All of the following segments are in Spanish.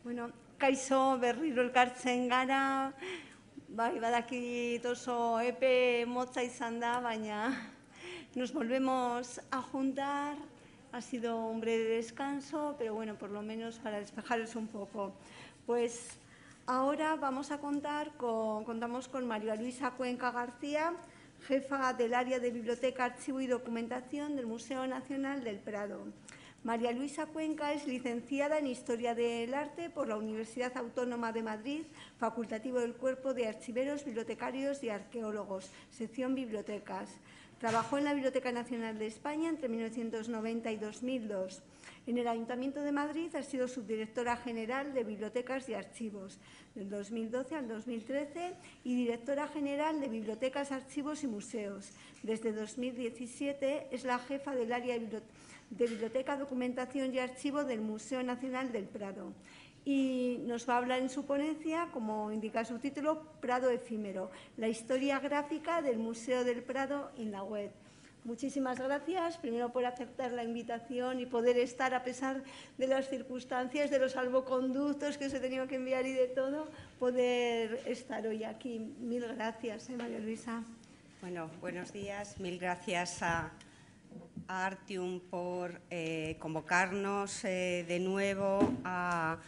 Bueno, kaixo berriro elkartzen gara, bai, badakit oso epe motza y da, baina nos volvemos a juntar, ha sido un breve descanso, pero bueno, por lo menos para despejaros un poco. Pues ahora vamos a contar con, contamos con María Luisa Cuenca García, jefa del área de Biblioteca, Archivo y Documentación del Museo Nacional del Prado. María Luisa Cuenca es licenciada en Historia del Arte por la Universidad Autónoma de Madrid, facultativo del Cuerpo de Archiveros, Bibliotecarios y Arqueólogos, sección Bibliotecas. Trabajó en la Biblioteca Nacional de España entre 1990 y 2002. En el Ayuntamiento de Madrid ha sido subdirectora general de Bibliotecas y Archivos del 2012 al 2013 y directora general de Bibliotecas, Archivos y Museos. Desde 2017 es la jefa del área de bibliotecas de Biblioteca, Documentación y Archivo del Museo Nacional del Prado. Y nos va a hablar en su ponencia, como indica su título, Prado Efímero, la historia gráfica del Museo del Prado en la web. Muchísimas gracias, primero por aceptar la invitación y poder estar a pesar de las circunstancias, de los salvoconductos que se tenían que enviar y de todo, poder estar hoy aquí. Mil gracias, ¿eh, María Luisa. Bueno, buenos días, mil gracias a, a Artium por eh, convocarnos eh, de nuevo a,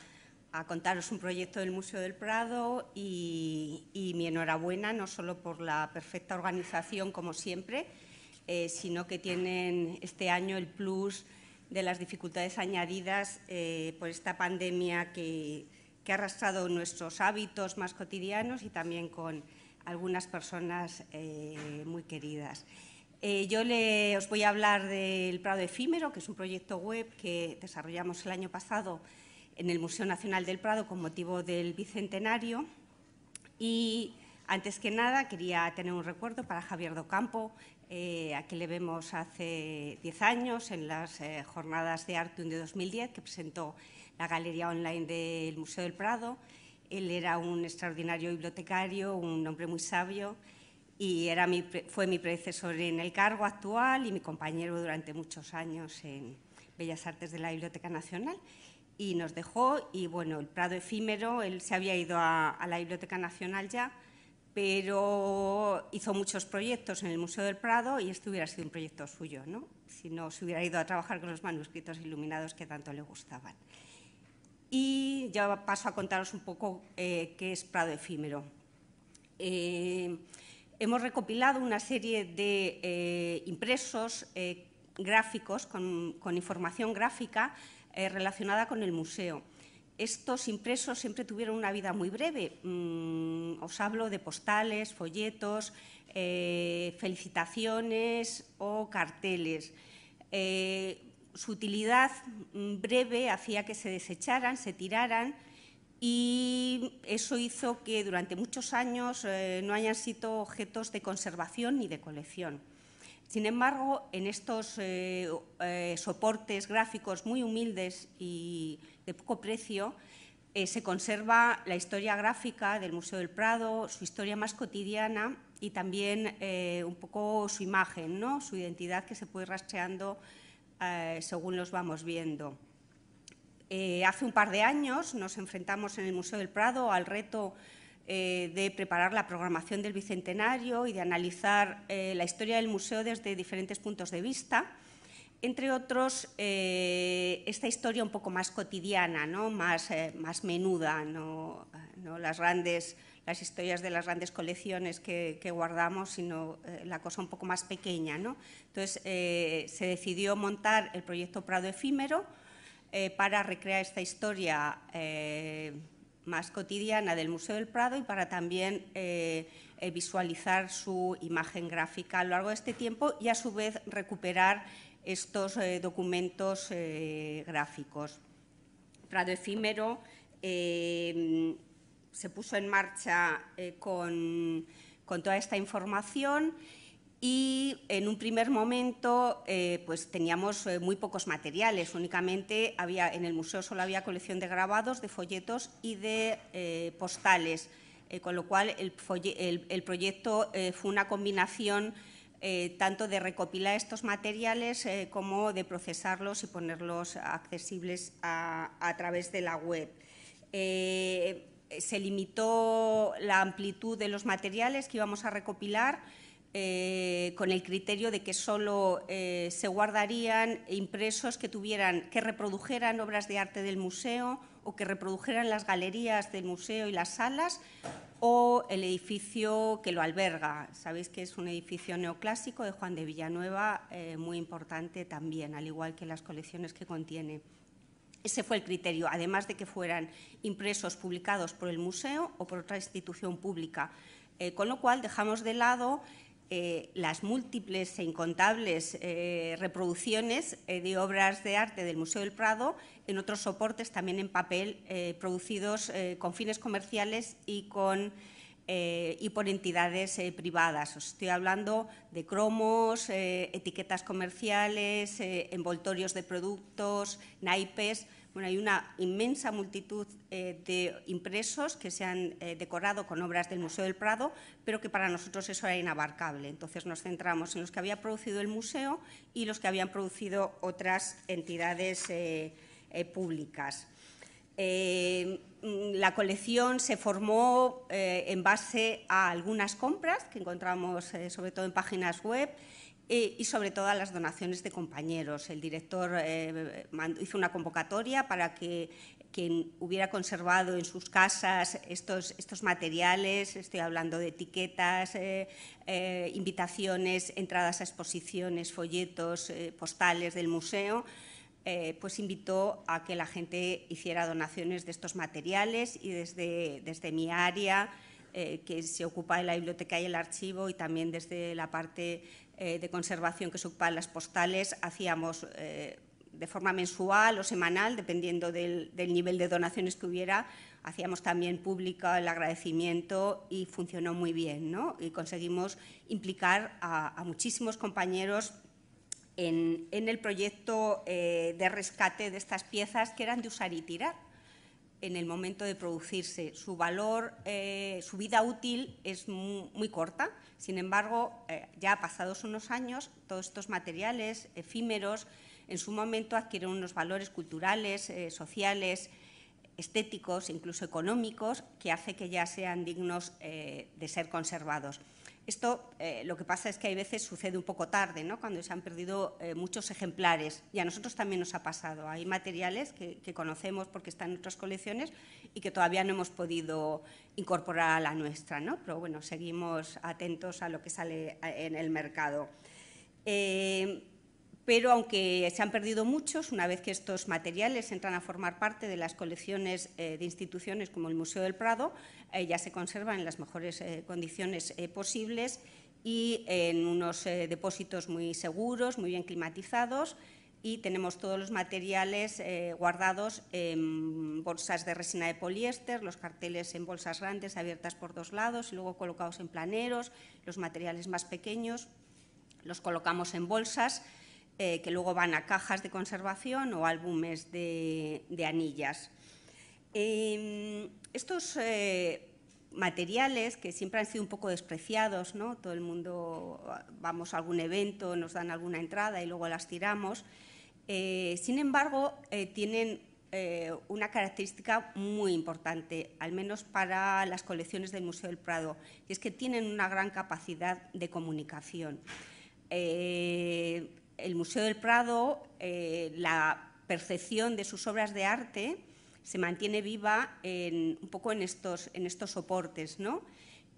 contaros un proyecto del Museo del Prado y, mi enhorabuena no solo por la perfecta organización, como siempre, eh, sino que tienen este año el plus de las dificultades añadidas por esta pandemia que, que, ha arrastrado nuestros hábitos más cotidianos y también con algunas personas muy queridas. Eh, yo os voy a hablar del Prado Efímero, que es un proyecto web que desarrollamos el año pasado en el Museo Nacional del Prado con motivo del Bicentenario. Y antes que nada quería tener un recuerdo para Javier Docampo, eh, a quien le vemos hace 10 años en las eh, jornadas de Artium de 2010 que presentó la galería online del Museo del Prado. Él era un extraordinario bibliotecario, un hombre muy sabio y era mi, fue mi predecesor en el cargo actual y mi compañero durante muchos años en Bellas Artes de la Biblioteca Nacional. Y nos dejó y, bueno, el Prado Efímero, él se había ido a, la Biblioteca Nacional ya, pero hizo muchos proyectos en el Museo del Prado y este hubiera sido un proyecto suyo, ¿no? Si no, se hubiera ido a trabajar con los manuscritos iluminados que tanto le gustaban. Y ya paso a contaros un poco eh, qué es Prado Efímero. Eh, hemos recopilado una serie de eh, impresos eh, gráficos con, información gráfica eh, relacionada con el museo. Estos impresos siempre tuvieron una vida muy breve. Mm, os hablo de postales, folletos, felicitaciones o carteles. su utilidad mm, breve hacía que se desecharan, se tiraran y eso hizo que durante muchos años eh, no hayan sido objetos de conservación ni de colección. Sin embargo, en estos eh, eh, soportes gráficos muy humildes y de poco precio, se conserva la historia gráfica del Museo del Prado, su historia más cotidiana y también un poco su imagen, ¿no? su identidad que se puede ir rastreando según los vamos viendo. Eh, hace un par de años nos enfrentamos en el Museo del Prado al reto eh, de preparar la programación del Bicentenario y de analizar eh, la historia del museo desde diferentes puntos de vista. Entre otros, esta historia un poco más cotidiana, ¿no? más, menuda, no, las, grandes, historias de las grandes colecciones que, guardamos, sino la cosa un poco más pequeña. Entonces, se decidió montar el proyecto Prado Efímero, eh, para recrear esta historia eh, más cotidiana del Museo del Prado y para también eh, visualizar su imagen gráfica a lo largo de este tiempo y a su vez recuperar estos documentos gráficos. Prado efímero se puso en marcha con, con toda esta información y en un primer momento eh, pues teníamos eh, muy pocos materiales, únicamente había, en el museo solo había colección de grabados, de folletos y de eh, postales, con lo cual el, proyecto fue una combinación tanto de recopilar estos materiales como de procesarlos y ponerlos accesibles a través de la web se limitó la amplitud de los materiales que íbamos a recopilar eh, con el criterio de que solo eh, se guardarían impresos que tuvieran, que reprodujeran obras de arte del museo o que reprodujeran las galerías del museo y las salas o el edificio que lo alberga. Sabéis que es un edificio neoclásico de Juan de Villanueva, eh, muy importante también, al igual que las colecciones que contiene. Ese fue el criterio, además de que fueran impresos publicados por el museo o por otra institución pública. con lo cual dejamos de lado eh, las múltiples e incontables eh, reproducciones eh, de obras de arte del Museo del Prado en otros soportes, también en papel, producidos con fines comerciales y, por entidades privadas. estoy hablando de cromos, etiquetas comerciales, envoltorios de productos, naipes. Bueno, hay una inmensa multitud eh, de impresos que se han eh, decorado con obras del Museo del Prado, pero que para nosotros eso era inabarcable. Entonces nos centramos en los que había producido el museo y los que habían producido otras entidades eh, públicas. Mm, la colección se formó en base a algunas compras que encontramos sobre todo en páginas web eh, y sobre todo a las donaciones de compañeros. El director eh, hizo una convocatoria para que quien hubiera conservado en sus casas estos, estos materiales, estoy hablando de etiquetas, eh, invitaciones, entradas a exposiciones, folletos, postales del museo, pues invitó a que la gente hiciera donaciones de estos materiales y desde, desde mi área, que se ocupa de la biblioteca y el archivo, y también desde la parte eh, de conservación que se las postales hacíamos eh, de forma mensual o semanal, dependiendo del, nivel de donaciones que hubiera, hacíamos también público el agradecimiento y funcionó muy bien, ¿no? Y conseguimos implicar a, muchísimos compañeros en, el proyecto eh, de rescate de estas piezas que eran de usar y tirar en el momento de producirse. Su valor, eh, su vida útil es muy, corta, sin embargo, eh, ya pasados unos años, todos estos materiales efímeros en su momento adquieren unos valores culturales, eh, sociales, estéticos, incluso económicos, que hace que ya sean dignos de ser conservados. Esto eh, lo que pasa es que hay veces sucede un poco tarde, cuando se han perdido eh, muchos ejemplares. Y a nosotros también nos ha pasado. Hay materiales que, conocemos porque están en otras colecciones y que todavía no hemos podido incorporar a la nuestra. ¿no? Pero bueno, seguimos atentos a lo que sale eh, en el mercado pero aunque se han perdido muchos, una vez que estos materiales entran a formar parte de las colecciones eh, de instituciones como el Museo del Prado, eh, ya se conservan en las mejores eh, condiciones posibles y en unos depósitos muy seguros, muy bien climatizados y tenemos todos los materiales guardados en bolsas de resina de poliéster, los carteles en bolsas grandes abiertas por dos lados y luego colocados en planeros, los materiales más pequeños los colocamos en bolsas eh, que luego van a cajas de conservación o álbumes de, anillas. Em, estos eh, materiales que siempre han sido un poco despreciados, ¿no? todo el mundo vamos a algún evento, nos dan alguna entrada y luego las tiramos, eh, sin embargo tienen una característica muy importante, al menos para las colecciones del Museo del Prado, y es que tienen una gran capacidad de comunicación el Museo del Prado, eh, la percepción de sus obras de arte se mantiene viva un poco en estos, en estos soportes, ¿no?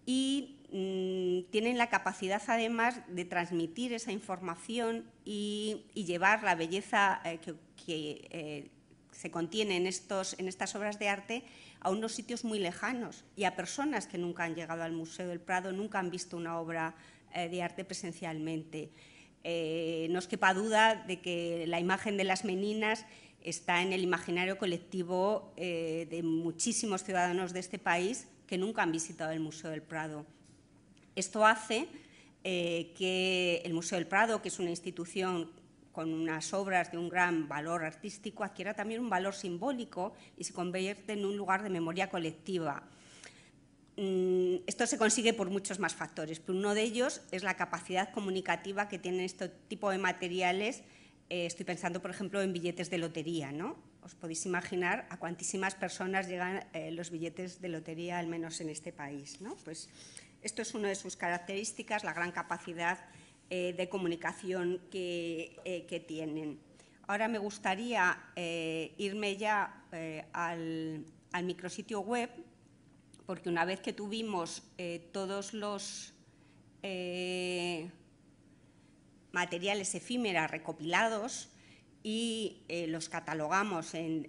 Y mm, tienen la capacidad, además, de transmitir esa información y, llevar la belleza eh, que, eh, se contiene en, estos, en estas obras de arte a unos sitios muy lejanos y a personas que nunca han llegado al Museo del Prado, nunca han visto una obra de arte presencialmente. Eh, no os quepa duda de que la imagen de las meninas está en el imaginario colectivo eh, de muchísimos ciudadanos de este país que nunca han visitado el Museo del Prado. Esto hace eh, que el Museo del Prado, que es una institución con unas obras de un gran valor artístico, adquiera también un valor simbólico y se convierte en un lugar de memoria colectiva. Mm, esto se consigue por muchos más factores, pero uno de ellos es la capacidad comunicativa que tienen este tipo de materiales. Eh, estoy pensando, por ejemplo, en billetes de lotería, ¿no? Os podéis imaginar a cuantísimas personas llegan eh, los billetes de lotería, al menos en este país, ¿no? Pues esto es una de sus características, la gran capacidad eh, de comunicación que, tienen. Ahora me gustaría irme ya al, al micrositio web, porque una vez que tuvimos eh, todos los eh, materiales efímeras recopilados y eh, los catalogamos en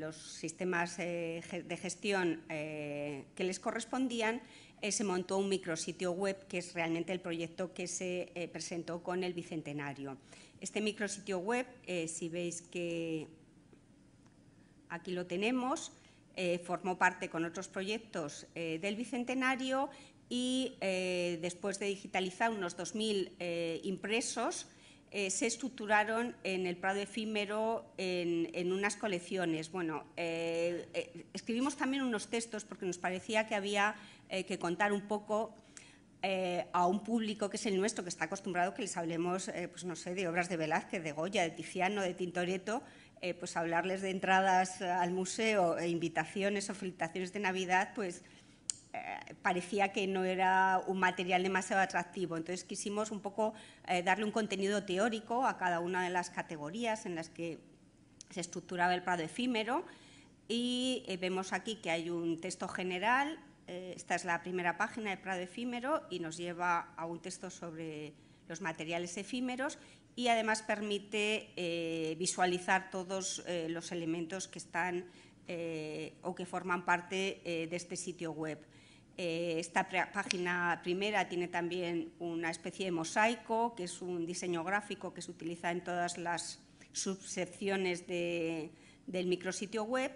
los sistemas de gestión que les correspondían, se montó un micrositio web, que es realmente el proyecto que se presentó con el Bicentenario. Este micrositio web, si veis que aquí lo tenemos, eh, formó parte con otros proyectos eh, del Bicentenario y eh, después de digitalizar unos 2.000 impresos, se estructuraron en el Prado Efímero en, unas colecciones. Bueno, escribimos también unos textos porque nos parecía que había que contar un poco a un público que es el nuestro, que está acostumbrado que les hablemos, pues no sé, de obras de Velázquez, de Goya, de Tiziano, de Tintoretto, eh, pues hablarles de entradas al museo, e invitaciones o felicitaciones de Navidad, pues eh, parecía que no era un material demasiado atractivo. Entonces quisimos un poco eh, darle un contenido teórico a cada una de las categorías en las que se estructuraba el Prado efímero y vemos aquí que hay un texto general, esta es la primera página del Prado efímero y nos lleva a un texto sobre los materiales efímeros y además permite eh, visualizar todos eh, los elementos que están eh, o que forman parte de este sitio web. esta página primera tiene también una especie de mosaico, que es un diseño gráfico que se utiliza en todas las subsecciones del micrositio web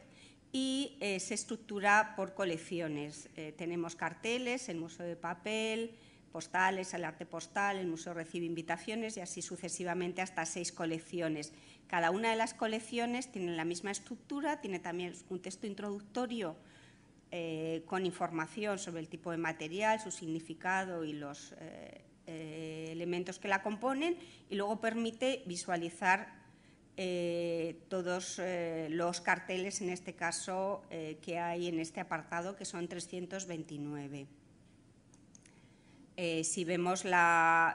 y se estructura por colecciones. tenemos carteles, el museo de papel, postales, al arte postal, el museo recibe invitaciones y así sucesivamente hasta seis colecciones. Cada una de las colecciones tiene la misma estructura, tiene también un texto introductorio eh, con información sobre el tipo de material, su significado y los eh, eh, elementos que la componen y luego permite visualizar todos los carteles, en este caso, que hay en este apartado, que son 329. Eh,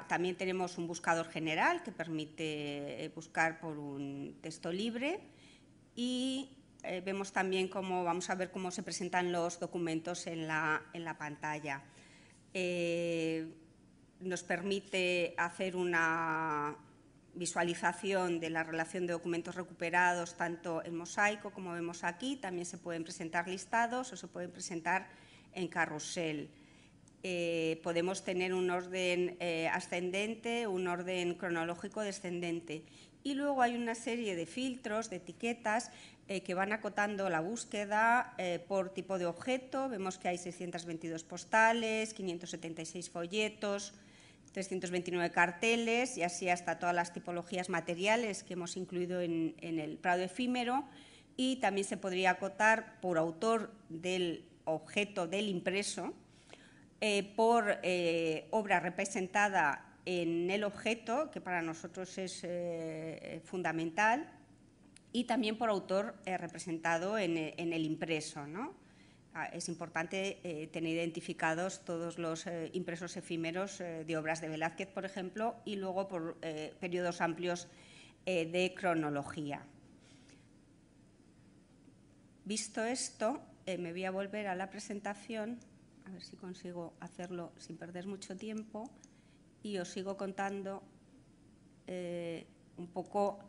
también tenemos un buscador general que permite eh, buscar por un texto libre y eh, vemos también cómo vamos a ver cómo se presentan los documentos en la, pantalla. nos permite hacer una visualización de la relación de documentos recuperados tanto en mosaico como vemos aquí, también se pueden presentar listados o se pueden presentar en carrusel. Eh, podemos tener un orden eh, ascendente, un orden cronológico descendente. Y luego hay una serie de filtros, de etiquetas, eh, que van acotando la búsqueda por tipo de objeto. Vemos que hay 622 postales, 576 folletos, 329 carteles y así hasta todas las tipologías materiales que hemos incluido en el Prado efímero. Y también se podría acotar por autor del objeto del impreso, eh, por eh, obra representada en el objeto, que para nosotros es eh, fundamental, y también por autor representado en, el impreso. Ah, es importante tener identificados todos los impresos efímeros de obras de Velázquez, por ejemplo, y luego por periodos amplios de cronología. Visto esto, me voy a volver a la presentación a ver si consigo hacerlo sin perder mucho tiempo, y os sigo contando eh, un poco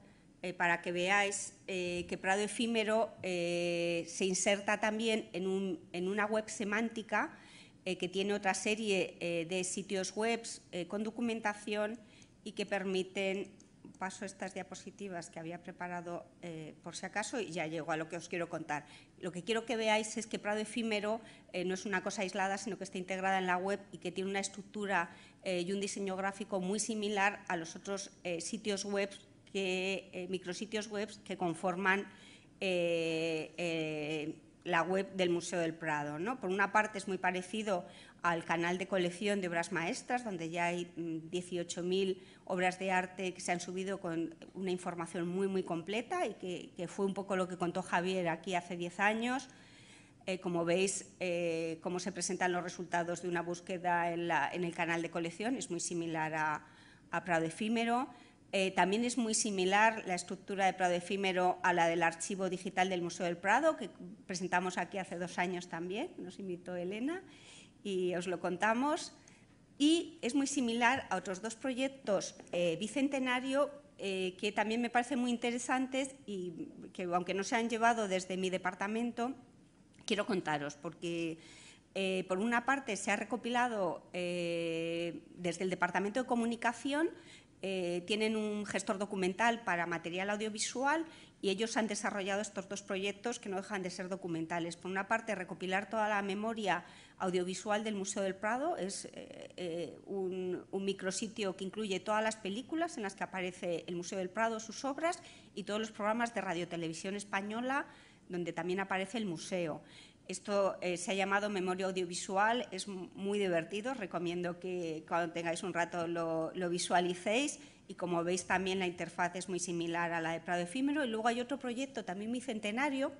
eh, para que veáis eh, que Prado Efímero se inserta también en, en una web semántica que tiene otra serie de sitios web con documentación y que permiten paso estas diapositivas que había preparado eh, por si acaso y ya llego a lo que os quiero contar. Lo que quiero que veáis es que Prado Efímero eh, no es una cosa aislada, sino que está integrada en la web y que tiene una estructura eh, y un diseño gráfico muy similar a los otros sitios web, micrositios web que conforman la web del Museo del Prado. ¿no? Por una parte es muy parecido al canal de colección de obras maestras, donde ya hay 18.000 mm, obras de arte que se han subido con una información muy, muy completa y que, fue un poco lo que contó Javier aquí hace 10 años. Eh, como veis, eh, cómo se presentan los resultados de una búsqueda en, el canal de colección es muy similar a Prado Efímero. Eh, también es muy similar la estructura de Prado Efímero a la del Archivo Digital del Museo del Prado, que presentamos aquí hace dos años también, nos invitó Elena y os lo contamos. Y es muy similar a otros dos proyectos eh, Bicentenario, eh, que también me parecen muy interesantes y que, aunque no se han llevado desde mi departamento, quiero contaros, porque por una parte se ha recopilado desde el Departamento de Comunicación eh, tienen un gestor documental para material audiovisual y ellos han desarrollado estos dos proyectos que no dejan de ser documentales. Por una parte, recopilar toda la memoria audiovisual del Museo del Prado, es eh, eh, un, un, micrositio que incluye todas las películas en las que aparece el Museo del Prado, sus obras y todos los programas de radiotelevisión española donde también aparece el museo. Esto eh, se ha llamado memoria audiovisual, es muy divertido, recomiendo que cuando tengáis un rato lo, visualicéis y como veis también la interfaz es muy similar a la de Prado Efímero. Y luego hay otro proyecto también mi centenario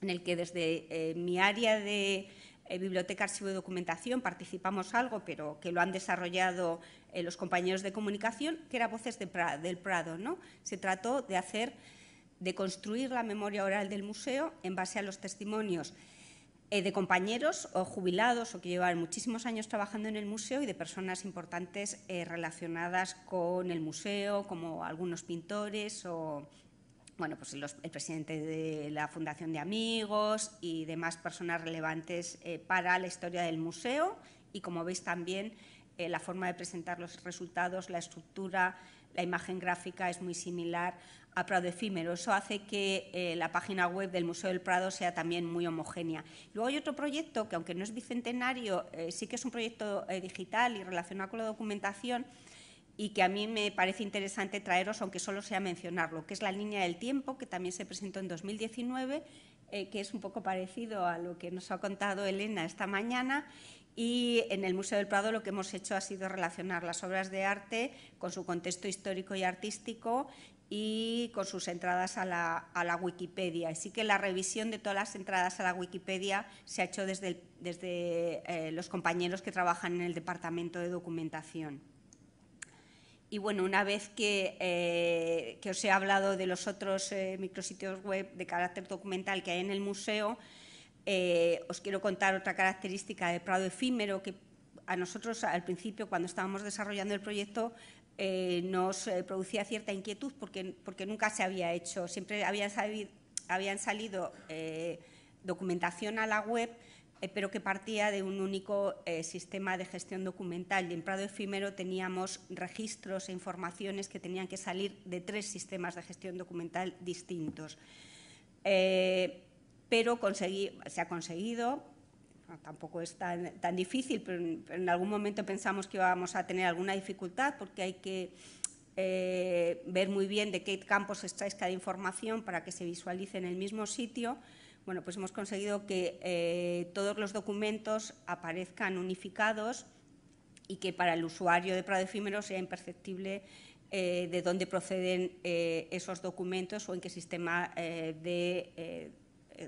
en el que desde eh, mi área de eh, Biblioteca, Archivo y Documentación participamos algo, pero que lo han desarrollado los compañeros de comunicación, que era Voces del Prado. ¿no? Se trató de hacer, de construir la memoria oral del museo en base a los testimonios eh, de compañeros o jubilados o que llevan muchísimos años trabajando en el museo y de personas importantes eh, relacionadas con el museo, como algunos pintores o bueno, pues el presidente de la Fundación de Amigos y demás personas relevantes eh, para la historia del museo y, como veis, también la forma de presentar los resultados, la estructura, la imagen gráfica es muy similar a Prado efímero. Eso hace que eh, la página web del Museo del Prado sea también muy homogénea. Luego hay otro proyecto que, aunque no es bicentenario, eh, sí que es un proyecto eh, digital y relacionado con la documentación y que a mí me parece interesante traeros, aunque solo sea mencionarlo, que es la línea del tiempo, que también se presentó en 2019, que es un poco parecido a lo que nos ha contado Elena esta mañana, y en el Museo del Prado lo que hemos hecho ha sido relacionar las obras de arte con su contexto histórico y artístico y con sus entradas a la, a la, Wikipedia. Así que la revisión de todas las entradas a la Wikipedia se ha hecho desde, desde eh, los compañeros que trabajan en el Departamento de Documentación. Y bueno, una vez que, eh, que os he hablado de los otros eh, micrositios web de carácter documental que hay en el museo, os quiero contar otra característica de Prado Efímero que a nosotros al principio, cuando estábamos desarrollando el proyecto, eh, nos eh, producía cierta inquietud porque, nunca se había hecho. Siempre habían, salido eh, documentación a la web, pero que partía de un único sistema de gestión documental. Y en Prado Efímero teníamos registros e informaciones que tenían que salir de tres sistemas de gestión documental distintos. pero se ha conseguido tampoco es tan, difícil, pero en, algún momento pensamos que íbamos a tener alguna dificultad porque hay que eh, ver muy bien de qué campos extraes cada información para que se visualice en el mismo sitio. Bueno, pues hemos conseguido que eh, todos los documentos aparezcan unificados y que para el usuario de Prado Efímero sea imperceptible eh, de dónde proceden esos documentos o en qué sistema de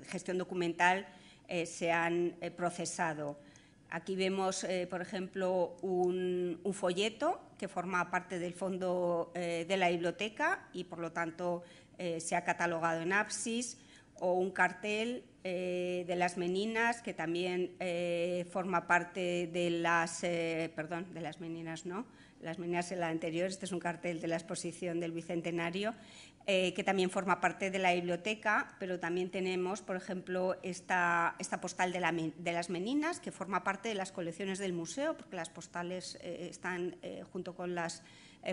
gestión documental eh, se han eh, procesado. Aquí vemos, eh, por ejemplo, un, un, folleto que forma parte del fondo de la biblioteca y, por lo tanto, se ha catalogado en APSIS, o un cartel de las meninas que también forma parte de las, perdón, de las meninas, ¿no? Las meninas en la anterior, este es un cartel de la exposición del Bicentenario, eh, que también forma parte de la biblioteca, pero también tenemos, por ejemplo, esta, postal de, las meninas, que forma parte de las colecciones del museo, porque las postales eh, están eh, junto con las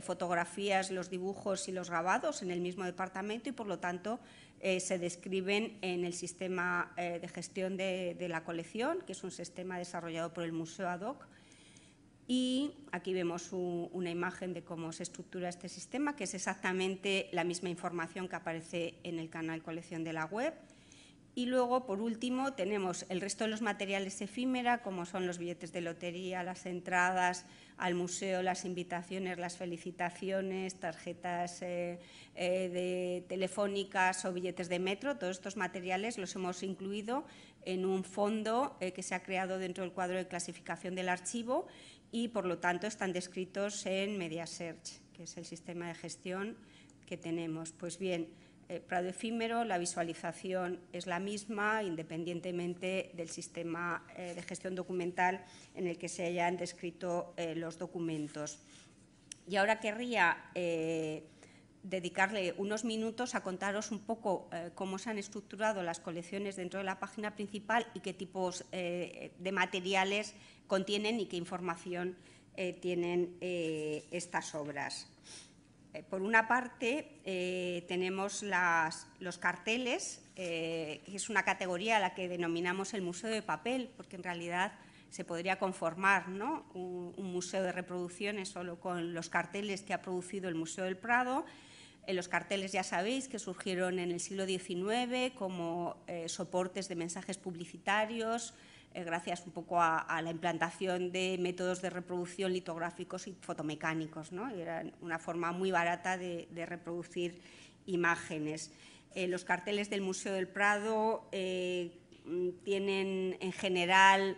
fotografías, los dibujos y los grabados en el mismo departamento y, por lo tanto, se describen en el sistema de gestión de, de, la colección, que es un sistema desarrollado por el museo ad hoc y aquí vemos una imagen de cómo se estructura este sistema, que es exactamente la misma información que aparece en el canal colección de la web. Y luego, por último, tenemos el resto de los materiales efímera, como son los billetes de lotería, las entradas al museo, las invitaciones, las felicitaciones, tarjetas eh, eh, telefónicas o billetes de metro. Todos estos materiales los hemos incluido en un fondo eh, que se ha creado dentro del cuadro de clasificación del archivo y por lo tanto están descritos en MediaSearch, que es el sistema de gestión que tenemos. Pues bien, el eh, Prado efímero, la visualización es la misma independientemente del sistema eh, de gestión documental en el que se hayan descrito eh, los documentos. Y ahora querría dedicarle unos minutos a contaros un poco eh, cómo se han estructurado las colecciones dentro de la página principal y qué tipos eh, de materiales contienen y qué información eh, tienen estas obras. por una parte, tenemos los carteles, que es una categoría a la que denominamos el museo de papel, porque en realidad se podría conformar un, museo de reproducciones solo con los carteles que ha producido el Museo del Prado los carteles ya sabéis que surgieron en el siglo XIX como eh, soportes de mensajes publicitarios, eh, gracias un poco a, la implantación de métodos de reproducción litográficos y fotomecánicos. ¿no? era una forma muy barata de, reproducir imágenes. Eh, los carteles del Museo del Prado tienen en general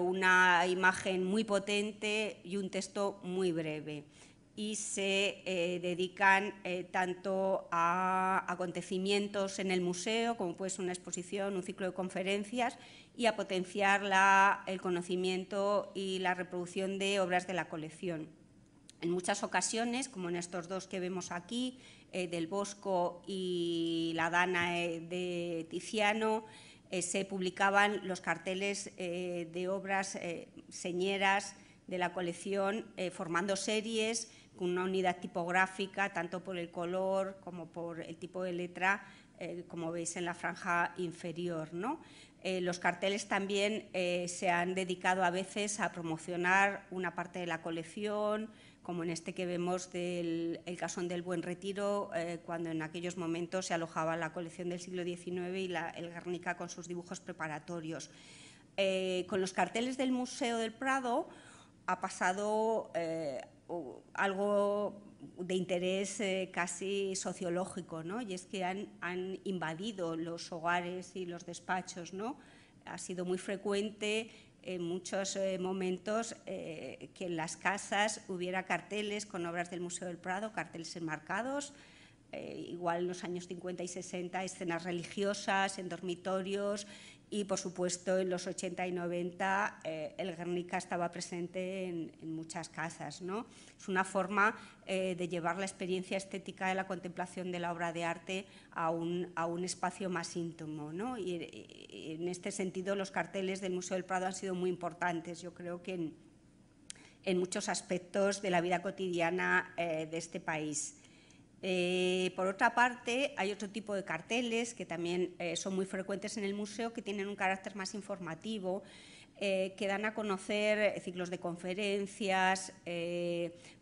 una imagen muy potente y un texto muy breve y se eh, dedican eh, tanto a acontecimientos en el museo, como puede una exposición, un ciclo de conferencias, y a potenciar el conocimiento y la reproducción de obras de la colección. En muchas ocasiones, como en estos dos que vemos aquí, eh, del Bosco y la Dana de Tiziano, se publicaban los carteles de obras señeras de la colección, formando series, con una unidad tipográfica, tanto por el color como por el tipo de letra, eh, como veis en la franja inferior. Eh, los carteles también eh, se han dedicado a veces a promocionar una parte de la colección, como en este que vemos del casón del Buen Retiro, cuando en aquellos momentos se alojaba la colección del siglo XIX y la, el Guernica con sus dibujos preparatorios. con los carteles del Museo del Prado ha pasado algo de interés eh, casi sociológico, ¿no? Y es que han, invadido los hogares y los despachos, ¿no? Ha sido muy frecuente en muchos eh, momentos eh, que en las casas hubiera carteles con obras del Museo del Prado, carteles enmarcados, igual en los años 50 y 60, escenas religiosas en dormitorios, y por supuesto en los 80 y 90 eh, el Guernica estaba presente en, muchas casas. ¿no? Es una forma eh, de llevar la experiencia estética de la contemplación de la obra de arte a un, espacio más íntimo. ¿no? Y, en este sentido los carteles del Museo del Prado han sido muy importantes. Yo creo que en, muchos aspectos de la vida cotidiana eh, de este país. Eh, por otra parte, hay otro tipo de carteles que también eh, son muy frecuentes en el museo, que tienen un carácter más informativo, eh, que dan a conocer ciclos de conferencias,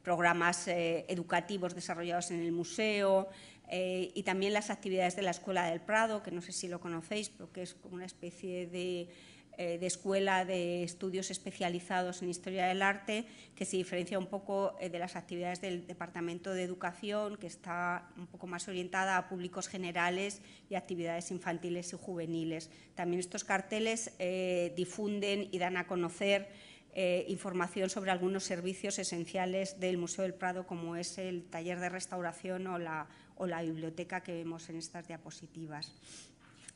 programas educativos desarrollados en el museo y también las actividades de la Escuela del Prado, que no sé si lo conocéis, porque es como una especie de eh, de Escuela de Estudios Especializados en Historia del Arte, que se diferencia un poco eh, de las actividades del Departamento de Educación, que está un poco más orientada a públicos generales y actividades infantiles y juveniles. También estos carteles eh, difunden y dan a conocer información sobre algunos servicios esenciales del Museo del Prado, como es el taller de restauración o la, o la biblioteca que vemos en estas diapositivas.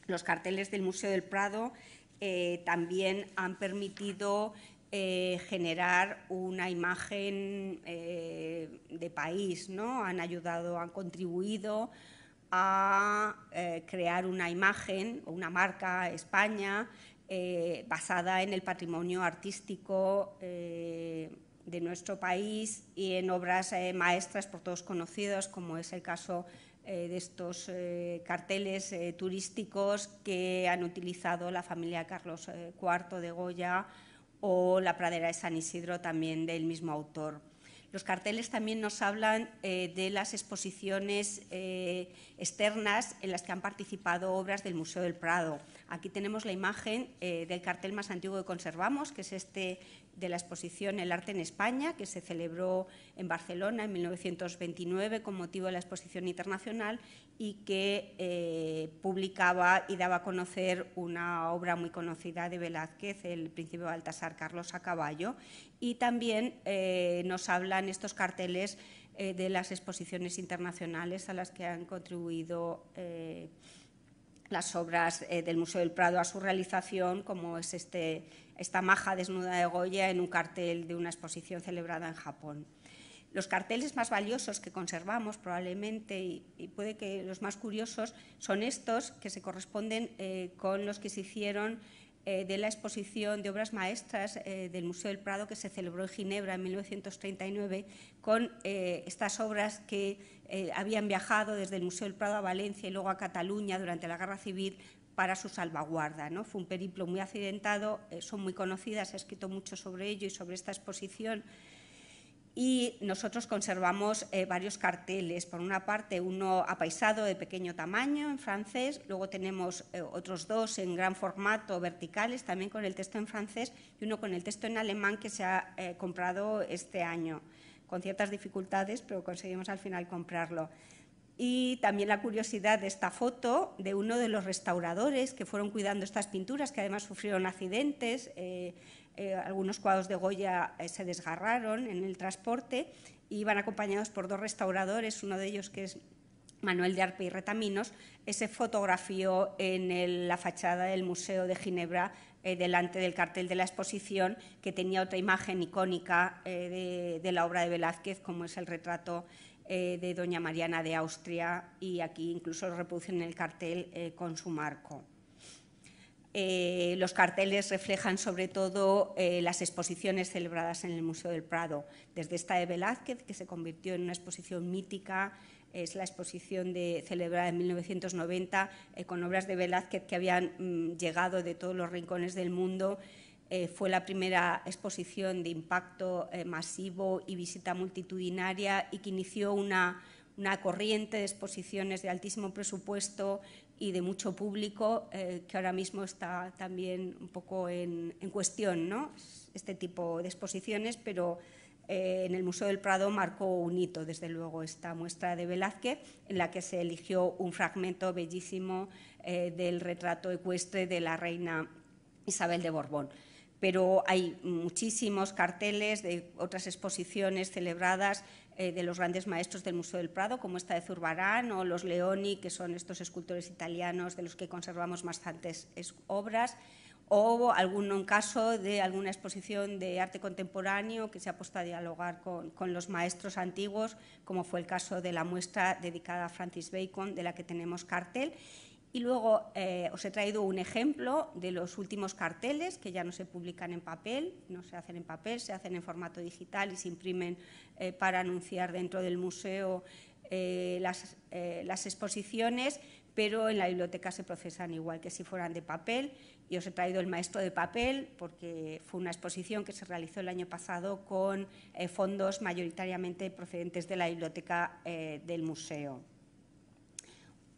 Los carteles del Museo del Prado eh, también han permitido eh, generar una imagen eh, de país, ¿no? Han ayudado, han contribuido a crear una imagen una marca España basada en el patrimonio artístico de nuestro país y en obras maestras por todos conocidas, como es el caso eh, de estos eh, carteles eh, turísticos que han utilizado la familia Carlos IV de Goya o la pradera de San Isidro también del mismo autor. Los carteles también nos hablan de las exposiciones externas en las que han participado obras del Museo del Prado. Aquí tenemos la imagen del cartel más antiguo que conservamos, que es este de la exposición El arte en España, que se celebró en Barcelona en 1929 con motivo de la exposición internacional y que eh, publicaba y daba a conocer una obra muy conocida de Velázquez, El príncipe Baltasar Carlos a caballo. Y también eh, nos hablan estos carteles eh, de las exposiciones internacionales a las que han contribuido las obras eh, del Museo del Prado a su realización, como es este, esta maja desnuda de Goya en un cartel de una exposición celebrada en Japón. Los carteles más valiosos que conservamos probablemente, y, puede que los más curiosos, son estos que se corresponden eh, con los que se hicieron eh, de la exposición de obras maestras del Museo del Prado que se celebró en Ginebra en 1939, con estas obras que eh, habían viajado desde el Museo del Prado a Valencia y luego a Cataluña durante la Guerra Civil para su salvaguarda. ¿no? Fue un periplo muy accidentado, eh, son muy conocidas, se ha escrito mucho sobre ello y sobre esta exposición. Y nosotros conservamos eh, varios carteles. Por una parte, uno apaisado de pequeño tamaño en francés, luego tenemos otros dos en gran formato, verticales, también con el texto en francés, y uno con el texto en alemán que se ha comprado este año con ciertas dificultades, pero conseguimos al final comprarlo. Y también la curiosidad de esta foto de uno de los restauradores que fueron cuidando estas pinturas, que además sufrieron accidentes, eh, eh, algunos cuadros de Goya eh, se desgarraron en el transporte y iban acompañados por dos restauradores, uno de ellos que es Manuel de Arpe y Retaminos, ese fotografió en la fachada del Museo de Ginebra eh, delante del cartel de la exposición, que tenía otra imagen icónica eh, de, la obra de Velázquez, como es el retrato eh, de Doña Mariana de Austria, y aquí incluso lo reproducen en el cartel con su marco. los carteles reflejan sobre todo las exposiciones celebradas en el Museo del Prado, desde esta de Velázquez, que se convirtió en una exposición mítica es la exposición de, celebrada en 1990 eh, con obras de Velázquez que habían mm, llegado de todos los rincones del mundo. Eh, fue la primera exposición de impacto eh, masivo y visita multitudinaria y que inició una, una, corriente de exposiciones de altísimo presupuesto y de mucho público que ahora mismo está también un poco en, en cuestión, ¿no? este tipo de exposiciones, pero eh, en el Museo del Prado marcó un hito, desde luego, esta muestra de Velázquez, en la que se eligió un fragmento bellísimo eh, del retrato ecuestre de la reina Isabel de Borbón. Pero hay muchísimos carteles de otras exposiciones celebradas eh, de los grandes maestros del Museo del Prado, como esta de Zurbarán o los Leoni, que son estos escultores italianos de los que conservamos bastantes obras o algún caso de alguna exposición de arte contemporáneo que se ha puesto a dialogar con, los maestros antiguos, como fue el caso de la muestra dedicada a Francis Bacon, de la que tenemos cartel. Y luego eh, os he traído un ejemplo de los últimos carteles que ya no se publican en papel, no se hacen en papel, se hacen en formato digital y se imprimen eh, para anunciar dentro del museo eh, las exposiciones, pero en la biblioteca se procesan igual que si fueran de papel y os he traído el maestro de papel porque fue una exposición que se realizó el año pasado con eh, fondos mayoritariamente procedentes de la biblioteca eh, del museo.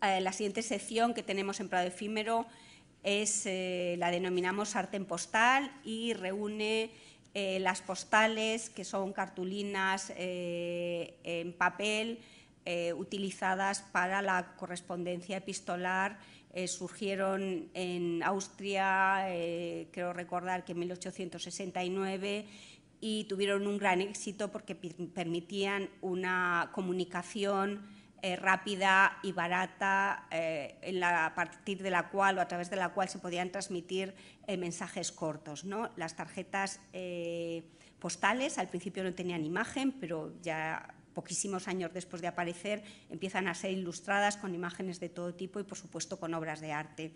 Eh, la siguiente sección que tenemos en Prado Efímero es, la denominamos arte en postal y reúne las postales que son cartulinas en papel utilizadas para la correspondencia epistolar eh, surgieron en Austria, eh, creo recordar que en 1869, y tuvieron un gran éxito porque permitían una comunicación eh, rápida y barata en la, a partir de la cual o a través de la cual se podían transmitir mensajes cortos. ¿no? Las tarjetas postales al principio no tenían imagen, pero ya poquísimos años después de aparecer, empiezan a ser ilustradas con imágenes de todo tipo y, por supuesto, con obras de arte.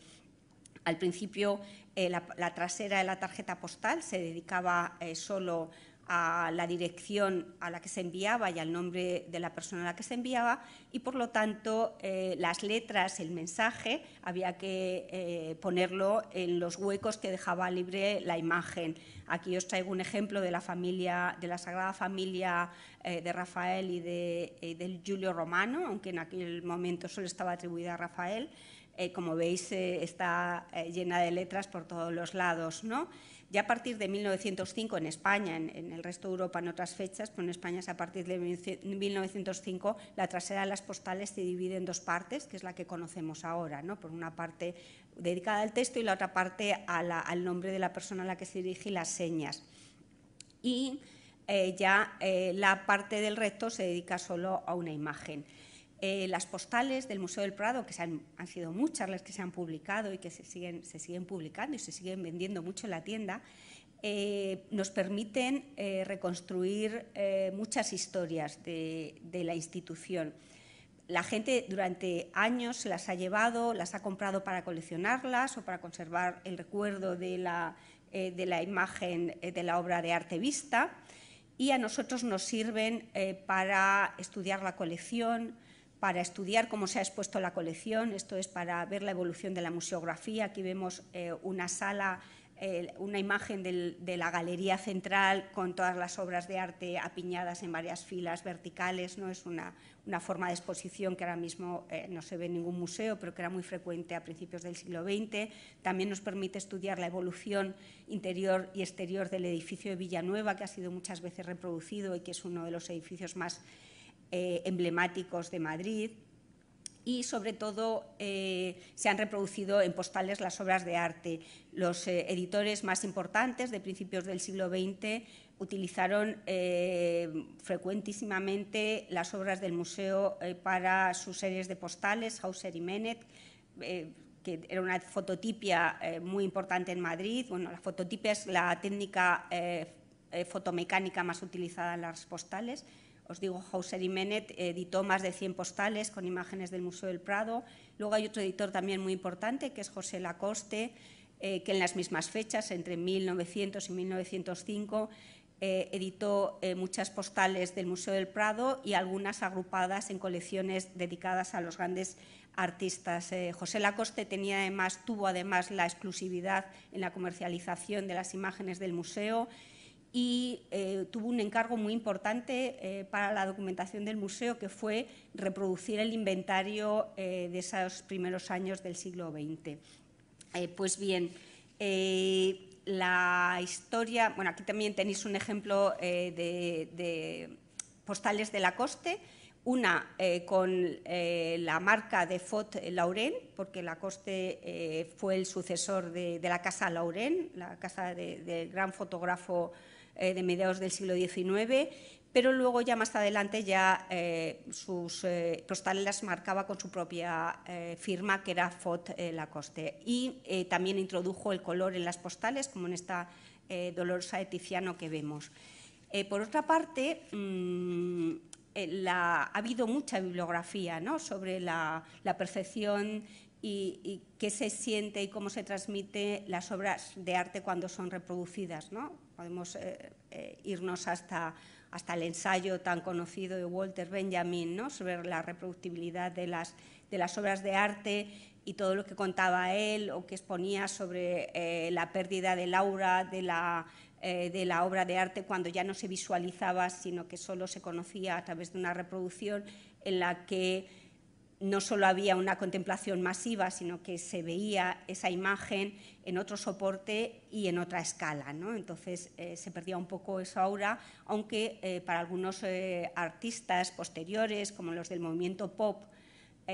Al principio, eh, la, trasera de la tarjeta postal se dedicaba eh, solo a la dirección a la que se enviaba y al nombre de la persona a la que se enviaba y, por lo tanto, eh, las letras, el mensaje, había que eh, ponerlo en los huecos que dejaba libre la imagen. Aquí os traigo un ejemplo de la familia, de la Sagrada Familia eh, de Rafael y de, del Julio Romano, aunque en aquel momento solo estaba atribuida a Rafael. como veis, está llena de letras por todos los lados, ¿no? Ya a partir de 1905 en España, en, el resto de Europa en otras fechas, pero pues en España es a partir de 1905, la trasera de las postales se divide en dos partes, que es la que conocemos ahora, por una parte dedicada al texto y la otra parte al nombre de la persona a la que se dirige y las señas. Y eh, ya eh, la parte del resto se dedica solo a una imagen. Eh, las postales del Museo del Prado, que han, han, sido muchas las que se han publicado y que se siguen, se siguen publicando y se siguen vendiendo mucho en la tienda, eh, nos permiten eh, reconstruir muchas historias de, de la institución la gente durante años se las ha llevado, las ha comprado para coleccionarlas o para conservar el recuerdo de la, de la imagen de la obra de arte vista y a nosotros nos sirven para estudiar la colección, para estudiar cómo se ha expuesto la colección, esto es para ver la evolución de la museografía. Aquí vemos eh, una sala, eh, una imagen de la galería central con todas las obras de arte apiñadas en varias filas verticales. ¿no? Es una, forma de exposición que ahora mismo eh, no se ve en ningún museo, pero que era muy frecuente a principios del siglo XX. También nos permite estudiar la evolución interior y exterior del edificio de Villanueva, que ha sido muchas veces reproducido y que es uno de los edificios más eh, emblemáticos de Madrid y, sobre todo, eh, se han reproducido en postales las obras de arte. Los eh, editores más importantes de principios del siglo XX utilizaron frecuentísimamente las obras del museo para sus series de postales, Hauser y Menet, que era una fototipia muy importante en Madrid. Bueno, la fototipia es la técnica fotomecánica más utilizada en las postales os digo, Hauser y Menet editó más de 100 postales con imágenes del Museo del Prado. Luego hay otro editor también muy importante, que es José Lacoste, eh, que en las mismas fechas, entre 1900 y 1905, eh, editó eh, muchas postales del Museo del Prado y algunas agrupadas en colecciones dedicadas a los grandes artistas. José Lacoste tenía además, tuvo además la exclusividad en la comercialización de las imágenes del museo y eh, tuvo un encargo muy importante eh, para la documentación del museo, que fue reproducir el inventario eh, de esos primeros años del siglo XX. pues bien, la historia, bueno, aquí también tenéis un ejemplo de, de, postales de la coste, una eh, con eh, la marca de Fot Laurent porque Lacoste eh, fue el sucesor de, la Casa Lauren, la casa del gran fotógrafo de mediados del siglo XIX, pero luego ya más adelante ya sus postales las marcaba con su propia firma, que era Fot Lacoste. Y también introdujo el color en las postales, como en esta Dolorosa de que vemos. por otra parte, mm, eh, ha habido mucha bibliografía sobre la, perfección percepción y, qué se siente y cómo se transmite las obras de arte cuando son reproducidas. ¿no? Podemos eh, eh, irnos hasta, hasta el ensayo tan conocido de Walter Benjamin ¿no? sobre la reproductibilidad de las, de las obras de arte y todo lo que contaba él o que exponía sobre la pérdida de aura, de la eh, de la obra de arte cuando ya no se visualizaba, sino que solo se conocía a través de una reproducción en la que no solo había una contemplación masiva, sino que se veía esa imagen en otro soporte y en otra escala. ¿no? Entonces eh, se perdía un poco esa aura, aunque eh, para algunos artistas posteriores, como los del movimiento pop,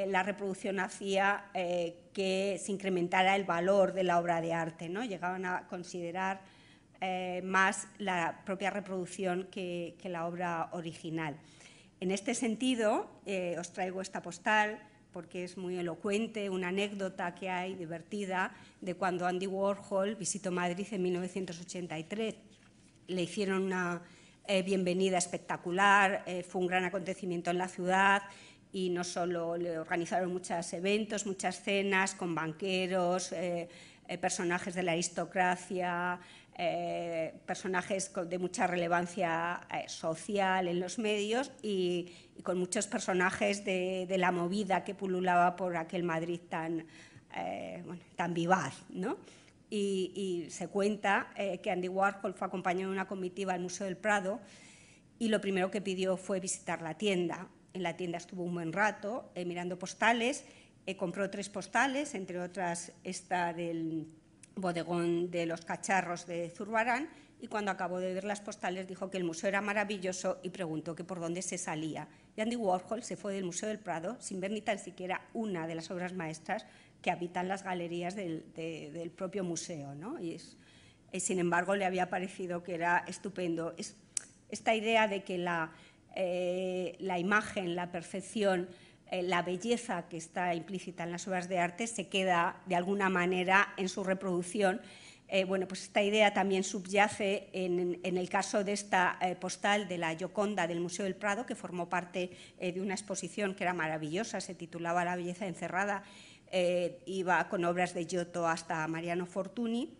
la reproducción hacía que se incrementara el valor de la obra de arte. ¿no? Llegaban a considerar eh, más la propia reproducción que, la obra original. En este sentido, eh, os traigo esta postal porque es muy elocuente, una anécdota que hay divertida de cuando Andy Warhol visitó Madrid en 1983. Le hicieron una eh, bienvenida espectacular, fue un gran acontecimiento en la ciudad, y no solo le organizaron muchos eventos, muchas cenas con banqueros, personajes de la aristocracia, eh, personajes de mucha relevancia eh, social en los medios y, con muchos personajes de, la movida que pululaba por aquel Madrid tan, eh, tan vivaz. ¿no? Y, y, se cuenta que Andy Warhol fue acompañado de una comitiva al Museo del Prado y lo primero que pidió fue visitar la tienda. En la tienda estuvo un buen rato mirando postales, compró tres postales, entre otras esta del bodegón de los cacharros de Zurbarán y cuando acabó de ver las postales dijo que el museo era maravilloso y preguntó que por dónde se salía. Y Andy Warhol se fue del Museo del Prado sin ver ni tan siquiera una de las obras maestras que habitan las galerías del, propio museo. ¿no? Y es, sin embargo, le había parecido que era estupendo. Es, esta idea de que la, eh, la imagen, la perfección, eh, la belleza que está implícita en las obras de arte se queda de alguna manera en su reproducción. Eh, bueno, pues esta idea también subyace en, el caso de esta eh, postal de la Gioconda del Museo del Prado, que formó parte de una exposición que era maravillosa, se titulaba La belleza encerrada, iba con obras de Giotto hasta Mariano Fortuny,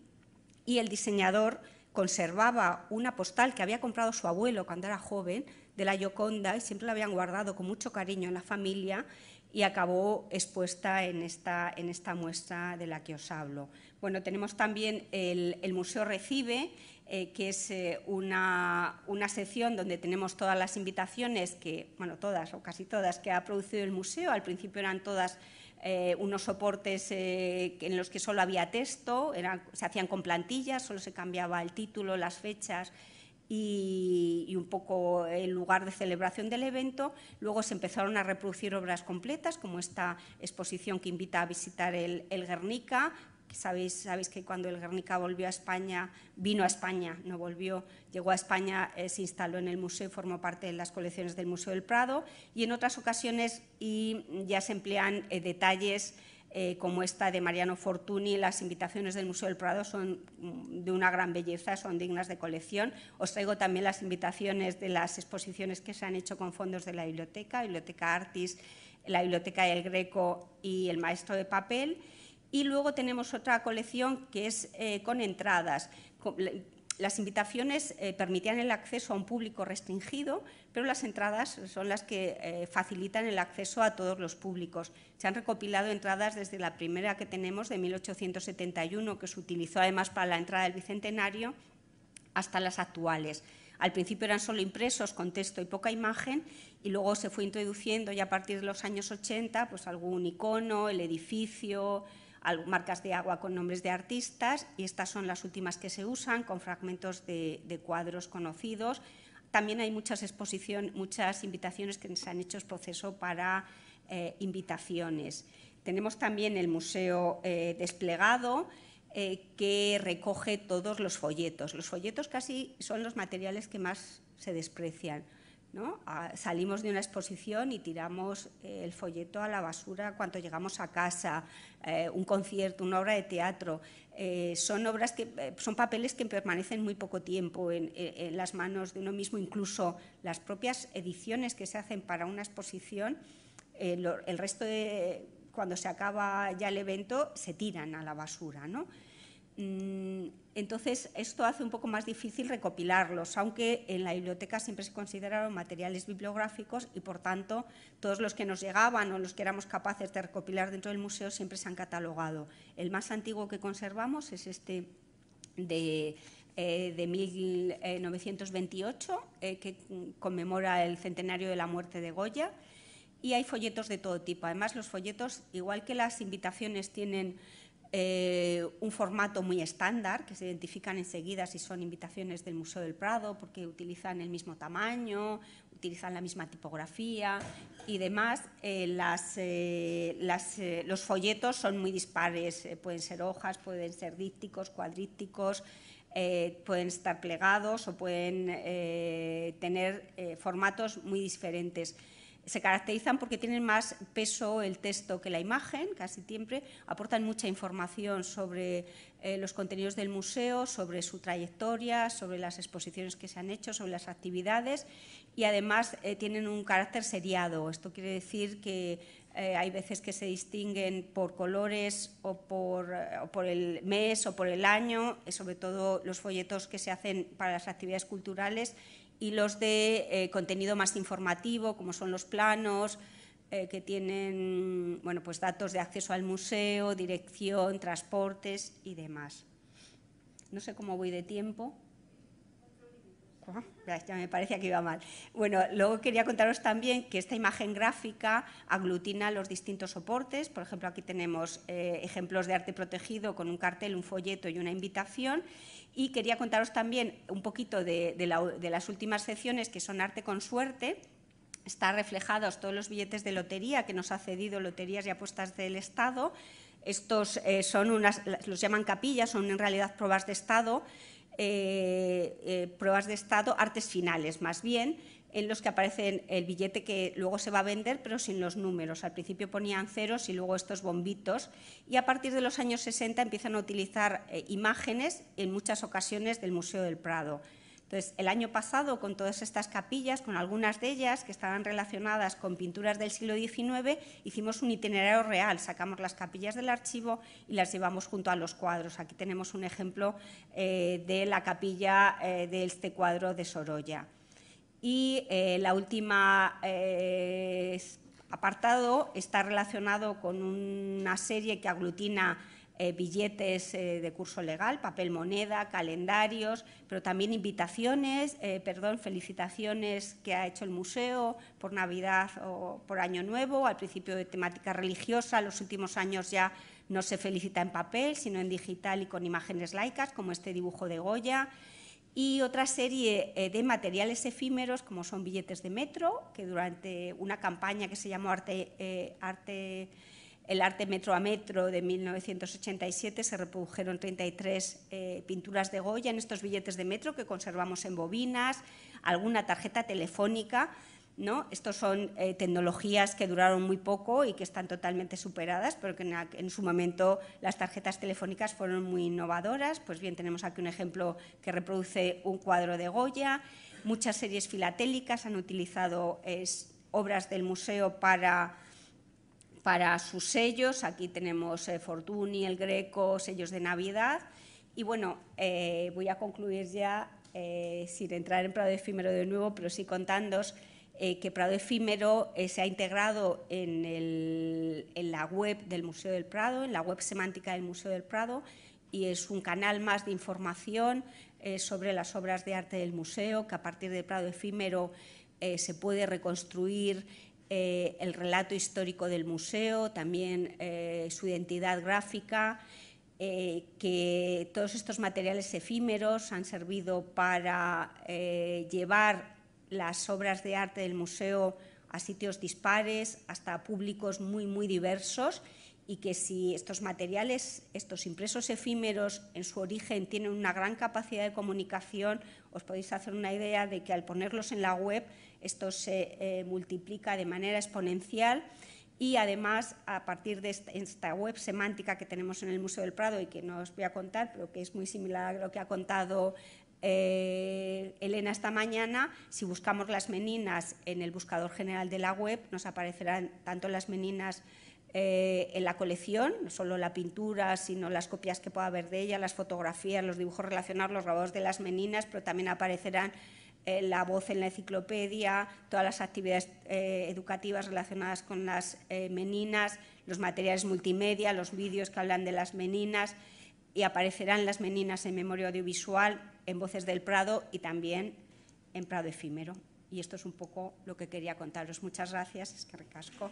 y el diseñador conservaba una postal que había comprado su abuelo cuando era joven, de la Yoconda y siempre la habían guardado con mucho cariño en la familia y acabó expuesta en esta, en esta muestra de la que os hablo. Bueno, tenemos también el, Museo Recibe, eh, que es eh, una, una, sección donde tenemos todas las invitaciones que, bueno, todas o casi todas que ha producido el museo. Al principio eran todas eh, unos soportes en los que solo había texto, se hacían con plantillas, solo se cambiaba el título, las fechas, y, un poco el lugar de celebración del evento. Luego se empezaron a reproducir obras completas, como esta exposición que invita a visitar el, el Guernica, Sabéis, sabéis, que cuando el Guernica volvió a España, vino a España, no volvió, llegó a España, eh, se instaló en el museo, formó parte de las colecciones del Museo del Prado y en otras ocasiones y ya se emplean eh, detalles eh, como esta de Mariano Fortuny, las invitaciones del Museo del Prado son mm, de una gran belleza, son dignas de colección. Os traigo también las invitaciones de las exposiciones que se han hecho con fondos de la biblioteca, Biblioteca Artis, la Biblioteca del Greco y el Maestro de Papel. Y luego tenemos otra colección que es eh, con entradas las invitaciones eh, permitían el acceso a un público restringido, pero las entradas son las que eh, facilitan el acceso a todos los públicos. Se han recopilado entradas desde la primera que tenemos de 1871, que se utilizó además para la entrada del Bicentenario, hasta las actuales. Al principio eran solo impresos con texto y poca imagen y luego se fue introduciendo ya a partir de los años 80 pues algún icono, el edificio, marcas de agua con nombres de artistas y estas son las últimas que se usan con fragmentos de, cuadros conocidos. También hay muchas exposiciones, muchas invitaciones que se han hecho proceso para eh, invitaciones. Tenemos también el museo eh, desplegado eh, que recoge todos los folletos. Los folletos casi son los materiales que más se desprecian salimos de una exposición y tiramos eh, el folleto a la basura cuando llegamos a casa, eh, un concierto, una obra de teatro. Eh, son obras que son papeles que permanecen muy poco tiempo en, las manos de uno mismo, incluso las propias ediciones que se hacen para una exposición, el resto de cuando se acaba ya el evento se tiran a la basura, ¿no? Mm, entonces, esto hace un poco más difícil recopilarlos, aunque en la biblioteca siempre se consideraron materiales bibliográficos y, por tanto, todos los que nos llegaban o los que éramos capaces de recopilar dentro del museo siempre se han catalogado. El más antiguo que conservamos es este de, 1928, eh, eh, eh, que conmemora el centenario de la muerte de Goya y hay folletos de todo tipo. Además, los folletos, igual que las invitaciones tienen eh, un formato muy estándar, que se identifican enseguida si son invitaciones del Museo del Prado, porque utilizan el mismo tamaño, utilizan la misma tipografía y demás. Eh, eh, los folletos son muy dispares, pueden ser hojas, pueden ser dípticos, cuadrípticos, pueden estar plegados o pueden tener formatos muy diferentes se caracterizan porque tienen más peso el texto que la imagen, casi siempre, aportan mucha información sobre eh, los contenidos del museo, sobre su trayectoria, sobre las exposiciones que se han hecho, sobre las actividades y además eh, tienen un carácter seriado. Esto quiere decir que eh, hay veces que se distinguen por colores o por, o por el mes o por el año, sobre todo los folletos que se hacen para las actividades culturales y los de eh, contenido más informativo, como son los planos, eh, que tienen bueno, pues datos de acceso al museo, dirección, transportes y demás. No sé cómo voy de tiempo. Ah, ya me parecía que iba mal. Bueno, luego quería contaros también que esta imagen gráfica aglutina los distintos soportes. Por ejemplo, aquí tenemos eh, ejemplos de arte protegido con un cartel, un folleto y una invitación. Y quería contaros también un poquito de, las últimas secciones, que son Arte con Suerte, están reflejados todos los billetes de lotería que nos ha cedido Loterías y Apuestas del Estado. Estos eh, son unas, los llaman capillas, son en realidad pruebas de Estado, eh, eh, pruebas de Estado, artes finales más bien, en los que aparece el billete que luego se va a vender, pero sin los números. Al principio ponían ceros y luego estos bombitos. Y a partir de los años 60 empiezan a utilizar eh, imágenes, en muchas ocasiones, del Museo del Prado. Entonces, el año pasado, con todas estas capillas, con algunas de ellas que estaban relacionadas con pinturas del siglo XIX, hicimos un itinerario real. Sacamos las capillas del archivo y las llevamos junto a los cuadros. Aquí tenemos un ejemplo eh, de la capilla eh, de este cuadro de Sorolla. Y eh, la última eh, apartado está relacionado con una serie que aglutina eh, billetes de curso legal, papel moneda, calendarios, pero también invitaciones, perdón, felicitaciones que ha hecho el museo por Navidad o por Año Nuevo, al principio de temática religiosa, los últimos años ya no se felicita en papel, sino en digital y con imágenes laicas, como este dibujo de Goya y otra serie eh, de materiales efímeros como son billetes de metro, que durante una campaña que se llamó Arte, eh, Arte el arte metro a metro de 1987 se reprodujeron 33 eh, pinturas de Goya en estos billetes de metro que conservamos en bobinas, alguna tarjeta telefónica ¿no? Estas son eh, tecnologías que duraron muy poco y que están totalmente superadas, pero que en, su momento las tarjetas telefónicas fueron muy innovadoras. Pues bien, tenemos aquí un ejemplo que reproduce un cuadro de Goya. Muchas series filatélicas han utilizado obras del museo para sus sellos. Aquí tenemos Fortuni, eh, Fortuny, El Greco, sellos de Navidad. Y bueno, eh, voy a concluir ya sin entrar en Prado Efímero de nuevo, pero sí contándos eh, que Prado Efímero eh, se ha integrado en, la web del Museo del Prado, en la web semántica del Museo del Prado, y es un canal más de información eh, sobre las obras de arte del museo, que a partir de Prado Efímero se puede reconstruir el relato histórico del museo, también su identidad gráfica. que todos estos materiales efímeros han servido para llevar las obras de arte del museo a sitios dispares, hasta públicos muy, muy diversos, y que si estos materiales, estos impresos efímeros, en su origen tienen una gran capacidad de comunicación, os podéis hacer una idea de que al ponerlos en la web esto se eh, multiplica de manera exponencial y además a partir de este, esta, web semántica que tenemos en el Museo del Prado y que no os voy a contar, pero que es muy similar a lo que ha contado eh, Elena esta mañana, si buscamos las meninas en el buscador general de la web, nos aparecerán tanto las meninas eh, en la colección, no solo la pintura, sino las copias que pueda haber de ella, las fotografías, los dibujos relacionados, los grabados de las meninas, pero también aparecerán eh, la voz en la enciclopedia, todas las actividades educativas relacionadas con las meninas, los materiales multimedia, los vídeos que hablan de las meninas y aparecerán las meninas en memoria audiovisual, en Voces del Prado y también en Prado Efímero. Y esto es un poco lo que quería contaros. Muchas gracias, es que recasco.